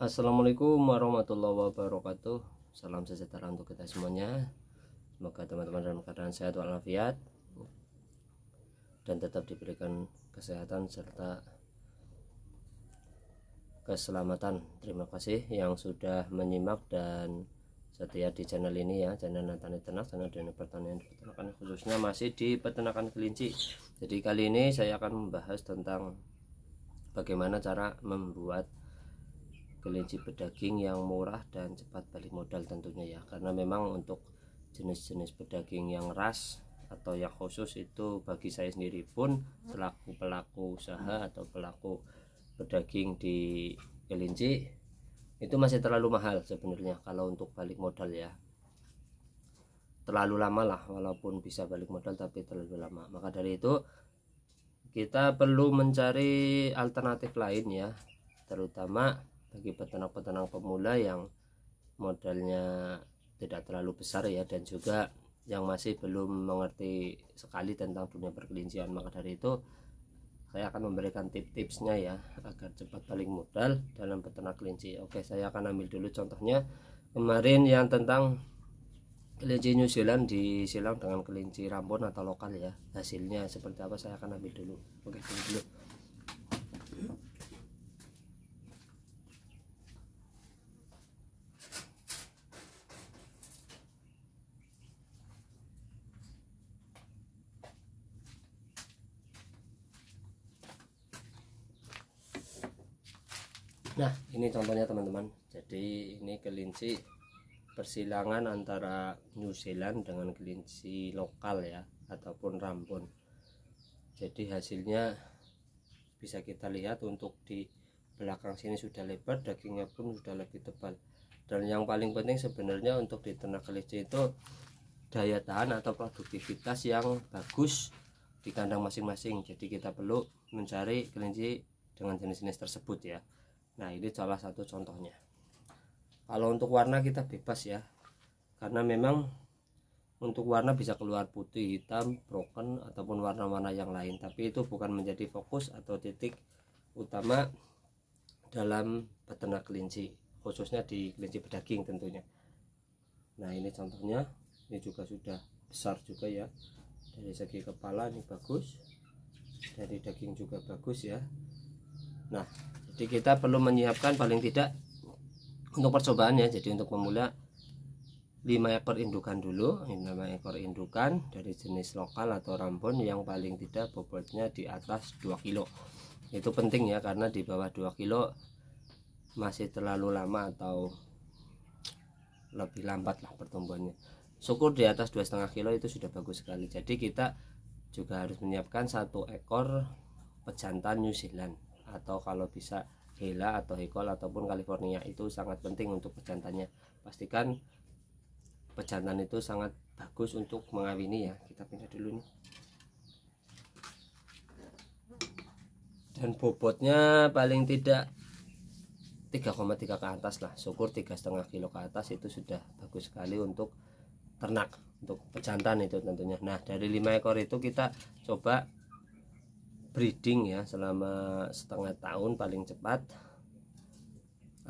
Assalamualaikum warahmatullahi wabarakatuh Salam sejahtera untuk kita semuanya Semoga teman-teman dalam keadaan sehat walafiat Dan tetap diberikan kesehatan serta keselamatan Terima kasih yang sudah menyimak dan setia di channel ini ya channel Natani Ternak channel dunia pertanian peternakan khususnya masih di peternakan kelinci jadi kali ini saya akan membahas tentang bagaimana cara membuat kelinci pedaging yang murah dan cepat balik modal tentunya ya karena memang untuk jenis-jenis pedaging yang ras atau yang khusus itu bagi saya sendiri pun pelaku pelaku usaha atau pelaku pedaging di kelinci itu masih terlalu mahal sebenarnya kalau untuk balik modal ya terlalu lama lah walaupun bisa balik modal tapi terlalu lama maka dari itu kita perlu mencari alternatif lain ya terutama bagi peternak-peternak pemula yang modalnya tidak terlalu besar ya dan juga yang masih belum mengerti sekali tentang dunia perkelincian maka dari itu saya akan memberikan tips-tipsnya ya agar cepat paling modal dalam peternak kelinci oke saya akan ambil dulu contohnya kemarin yang tentang kelinci New Zealand disilang dengan kelinci Rambon atau lokal ya hasilnya seperti apa saya akan ambil dulu oke dulu, dulu. nah ini contohnya teman-teman jadi ini kelinci persilangan antara New Zealand dengan kelinci lokal ya ataupun Rambon jadi hasilnya bisa kita lihat untuk di belakang sini sudah lebar dagingnya pun sudah lebih tebal dan yang paling penting sebenarnya untuk di ternak kelinci itu daya tahan atau produktivitas yang bagus di kandang masing-masing jadi kita perlu mencari kelinci dengan jenis-jenis tersebut ya nah ini salah satu contohnya kalau untuk warna kita bebas ya karena memang untuk warna bisa keluar putih hitam broken ataupun warna-warna yang lain tapi itu bukan menjadi fokus atau titik utama dalam peternak kelinci khususnya di kelinci pedaging tentunya nah ini contohnya ini juga sudah besar juga ya dari segi kepala ini bagus dari daging juga bagus ya nah jadi kita perlu menyiapkan paling tidak untuk percobaan ya jadi untuk pemula 5 ekor indukan dulu 5 ekor indukan dari jenis lokal atau rambon yang paling tidak bobotnya di atas 2 kilo itu penting ya karena di bawah 2 kilo masih terlalu lama atau lebih lambat lah pertumbuhannya syukur di atas 2,5 kilo itu sudah bagus sekali jadi kita juga harus menyiapkan satu ekor pejantan New Zealand atau kalau bisa Hela atau Hekol ataupun California itu sangat penting untuk pejantannya pastikan pejantan itu sangat bagus untuk mengawini ya kita pindah dulu nih dan bobotnya paling tidak 3,3 ke atas lah syukur 3,5 kilo ke atas itu sudah bagus sekali untuk ternak untuk pejantan itu tentunya nah dari 5 ekor itu kita coba breeding ya selama setengah tahun paling cepat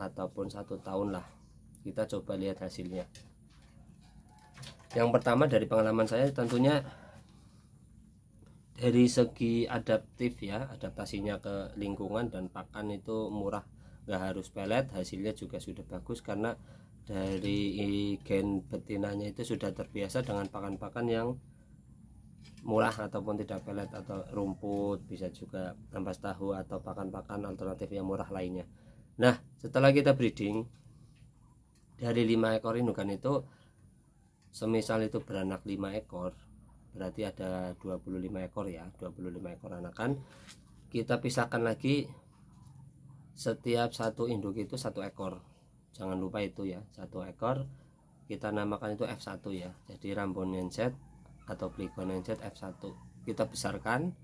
ataupun satu tahun lah kita coba lihat hasilnya yang pertama dari pengalaman saya tentunya dari segi adaptif ya adaptasinya ke lingkungan dan pakan itu murah nggak harus pelet hasilnya juga sudah bagus karena dari gen betinanya itu sudah terbiasa dengan pakan-pakan yang murah ataupun tidak pelet atau rumput bisa juga ampas tahu atau pakan-pakan alternatif yang murah lainnya nah setelah kita breeding dari 5 ekor indukan itu semisal itu beranak 5 ekor berarti ada 25 ekor ya 25 ekor anakan kita pisahkan lagi setiap satu induk itu satu ekor jangan lupa itu ya satu ekor kita namakan itu F1 ya jadi Rambonian set atau polygonal Z F1 kita besarkan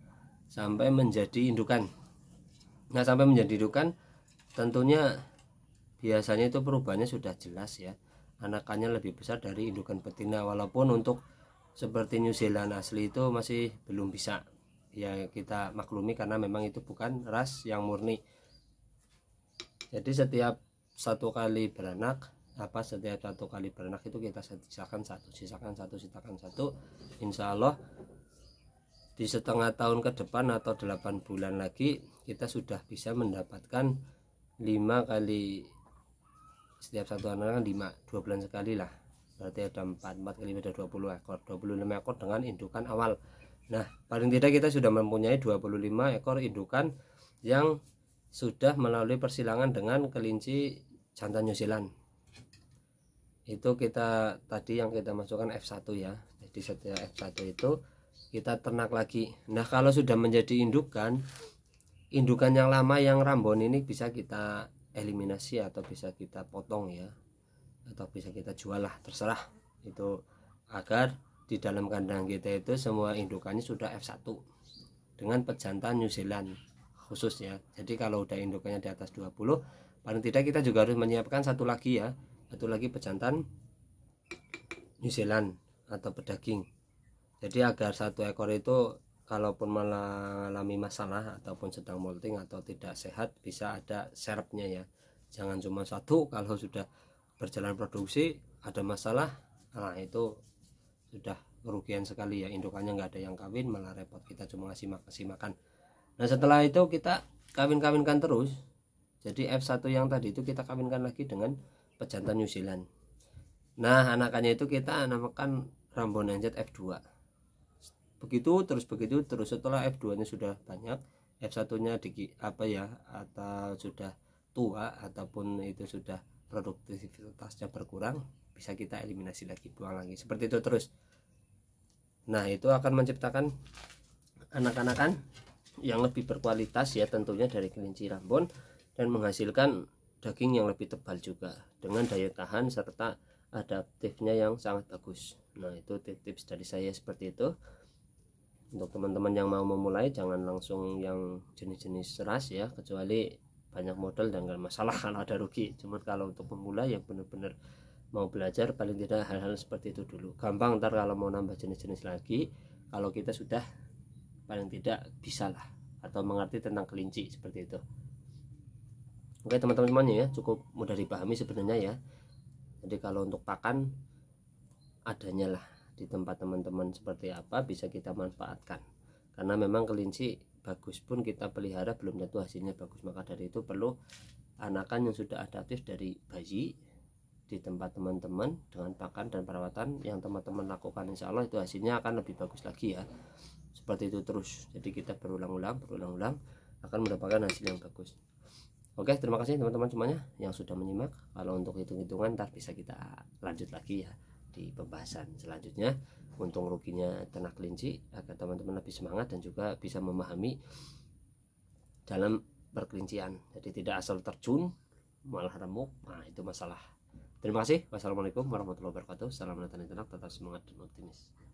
sampai menjadi indukan nah sampai menjadi indukan tentunya biasanya itu perubahannya sudah jelas ya anakannya lebih besar dari indukan betina walaupun untuk seperti New Zealand asli itu masih belum bisa ya kita maklumi karena memang itu bukan ras yang murni jadi setiap satu kali beranak apa setiap satu kali berenang itu kita sisakan satu sisakan satu sisakan satu insya Allah di setengah tahun ke depan atau delapan bulan lagi kita sudah bisa mendapatkan lima kali setiap satu anak kan lima dua bulan sekali lah berarti ada empat empat kali ada puluh ekor dua puluh lima ekor dengan indukan awal nah paling tidak kita sudah mempunyai dua puluh lima ekor indukan yang sudah melalui persilangan dengan kelinci jantan New Zealand itu kita tadi yang kita masukkan F1 ya jadi setelah F1 itu kita ternak lagi nah kalau sudah menjadi indukan indukan yang lama yang rambon ini bisa kita eliminasi atau bisa kita potong ya atau bisa kita jual lah terserah itu agar di dalam kandang kita itu semua indukannya sudah F1 dengan pejantan New Zealand khusus ya jadi kalau udah indukannya di atas 20 paling tidak kita juga harus menyiapkan satu lagi ya satu lagi pejantan New Zealand atau pedaging jadi agar satu ekor itu kalaupun mengalami masalah ataupun sedang molting atau tidak sehat bisa ada serapnya ya jangan cuma satu kalau sudah berjalan produksi ada masalah nah itu sudah kerugian sekali ya indukannya nggak ada yang kawin malah repot kita cuma ngasih, mak makan nah setelah itu kita kawin-kawinkan terus jadi F1 yang tadi itu kita kawinkan lagi dengan pejantan New Zealand nah anakannya itu kita namakan Rambon Enjet F2 begitu terus begitu terus setelah F2 nya sudah banyak F1 nya di, apa ya atau sudah tua ataupun itu sudah produktivitasnya berkurang bisa kita eliminasi lagi buang lagi seperti itu terus nah itu akan menciptakan anak-anakan yang lebih berkualitas ya tentunya dari kelinci Rambon dan menghasilkan daging yang lebih tebal juga dengan daya tahan serta adaptifnya yang sangat bagus nah itu tips dari saya seperti itu untuk teman-teman yang mau memulai jangan langsung yang jenis-jenis seras ya kecuali banyak modal dan gak masalah kalau ada rugi cuman kalau untuk pemula yang benar-benar mau belajar paling tidak hal-hal seperti itu dulu gampang ntar kalau mau nambah jenis-jenis lagi kalau kita sudah paling tidak bisalah atau mengerti tentang kelinci seperti itu Oke teman-teman ya cukup mudah dipahami sebenarnya ya jadi kalau untuk pakan adanya lah di tempat teman-teman seperti apa bisa kita manfaatkan karena memang kelinci bagus pun kita pelihara belum tentu hasilnya bagus maka dari itu perlu anakan yang sudah adaptif dari bayi di tempat teman-teman dengan pakan dan perawatan yang teman-teman lakukan insya Allah itu hasilnya akan lebih bagus lagi ya seperti itu terus jadi kita berulang-ulang berulang-ulang akan mendapatkan hasil yang bagus Oke, terima kasih teman-teman semuanya yang sudah menyimak. Kalau untuk hitung-hitungan ntar bisa kita lanjut lagi ya di pembahasan selanjutnya. Untung ruginya ternak kelinci agar teman-teman lebih semangat dan juga bisa memahami dalam berkelincian. Jadi tidak asal terjun malah remuk. Nah, itu masalah. Terima kasih. Wassalamualaikum warahmatullahi wabarakatuh. Salam natali ternak, tetap semangat dan optimis.